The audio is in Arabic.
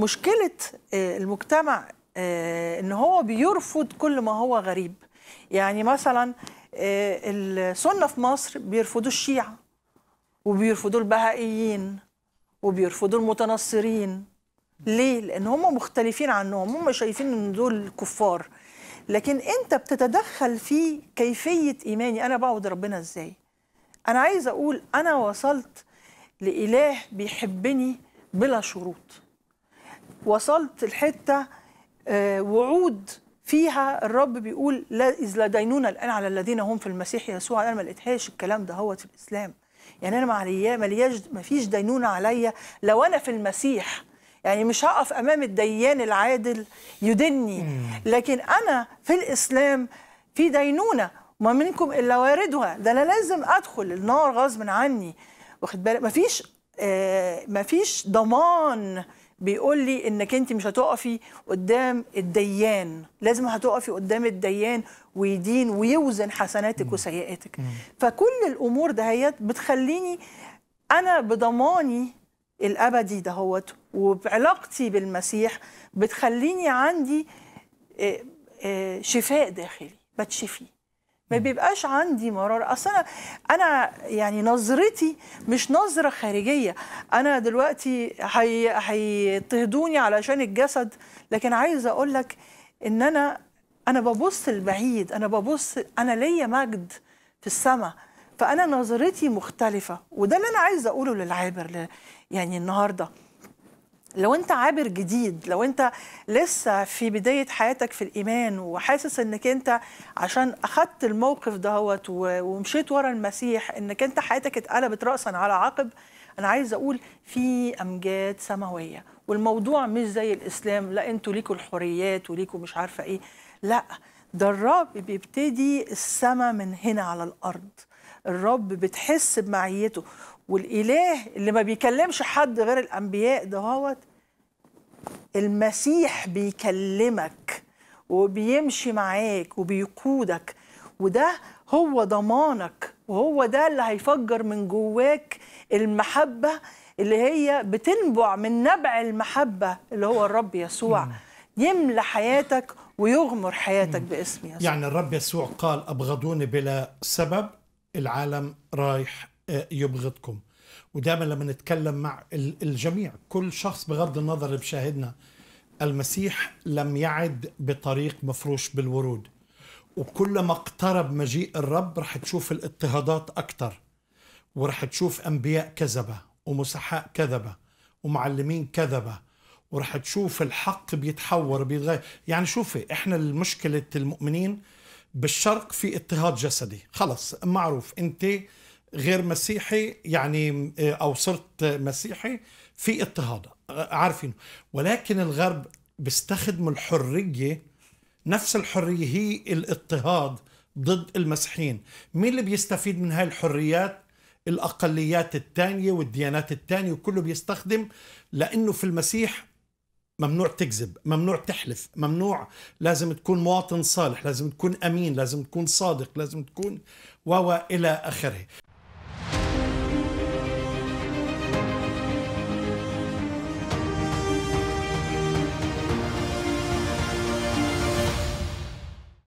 مشكله آه، المجتمع آه، ان هو بيرفض كل ما هو غريب يعني مثلا آه، السنه في مصر بيرفضوا الشيعه وبيرفضوا البهائيين وبيرفضوا المتنصرين ليه لان هم مختلفين عنهم هم شايفين ان دول كفار لكن انت بتتدخل في كيفيه ايماني انا بعبد ربنا ازاي انا عايز اقول انا وصلت لاله بيحبني بلا شروط وصلت لحته آه، وعود فيها الرب بيقول لا إذ لا الآن على الذين هم في المسيح يسوع أنا ما لقيتهاش الكلام ده هو في الإسلام يعني أنا ما عليا ما فيش دينونة عليا لو أنا في المسيح يعني مش هقف أمام الديان العادل يدني لكن أنا في الإسلام في دينونة ما منكم إلا واردها ده أنا لازم أدخل النار غصب عني واخد بالك مفيش آه مفيش ضمان بيقول لي انك انت مش هتقفي قدام الديان لازم هتقفي قدام الديان ويدين ويوزن حسناتك وسيئاتك فكل الامور دهيت بتخليني انا بضماني الابدي دهوت وبعلاقتي بالمسيح بتخليني عندي آه، آه، شفاء داخلي بتشفي ما بيبقاش عندي مرارة اصل انا انا يعني نظرتي مش نظره خارجيه انا دلوقتي هيضطهدوني علشان الجسد لكن عايزه اقول لك ان انا انا ببص البعيد انا ببص انا ليا مجد في السماء فانا نظرتي مختلفه وده اللي انا عايزه اقوله للعابر يعني النهارده لو انت عابر جديد لو انت لسه في بدايه حياتك في الايمان وحاسس انك انت عشان اخذت الموقف دهوت ومشيت ورا المسيح انك انت حياتك اتقلبت راسا على عقب انا عايز اقول في امجاد سماويه والموضوع مش زي الاسلام لا انتوا ليكوا الحريات وليكوا مش عارفه ايه لا ده الرب بيبتدي السما من هنا على الارض الرب بتحس بمعيته والاله اللي ما بيكلمش حد غير الانبياء دهوت المسيح بيكلمك وبيمشي معاك وبيقودك وده هو ضمانك وهو ده اللي هيفجر من جواك المحبة اللي هي بتنبع من نبع المحبة اللي هو الرب يسوع يملى حياتك ويغمر حياتك باسم يسوع يعني الرب يسوع قال أبغضوني بلا سبب العالم رايح آه، يبغضكم ودائما لما نتكلم مع الجميع كل شخص بغض النظر بشاهدنا المسيح لم يعد بطريق مفروش بالورود وكلما اقترب مجيء الرب رح تشوف الاضطهادات أكثر ورح تشوف أنبياء كذبة ومسحاء كذبة ومعلمين كذبة ورح تشوف الحق بيتحور بيتغير يعني شوفي احنا المشكلة المؤمنين بالشرق في اضطهاد جسدي خلص معروف انت غير مسيحي يعني آه، او صرت مسيحي في اضطهاد آه، عارفين ولكن الغرب بيستخدموا الحريه نفس الحريه هي الاضطهاد ضد المسيحيين مين اللي بيستفيد من هاي الحريات الأقليات الثانية والديانات الثانية وكله بيستخدم لأنه في المسيح ممنوع تكذب ممنوع تحلف ممنوع لازم تكون مواطن صالح لازم تكون أمين لازم تكون صادق لازم تكون و إلى آخره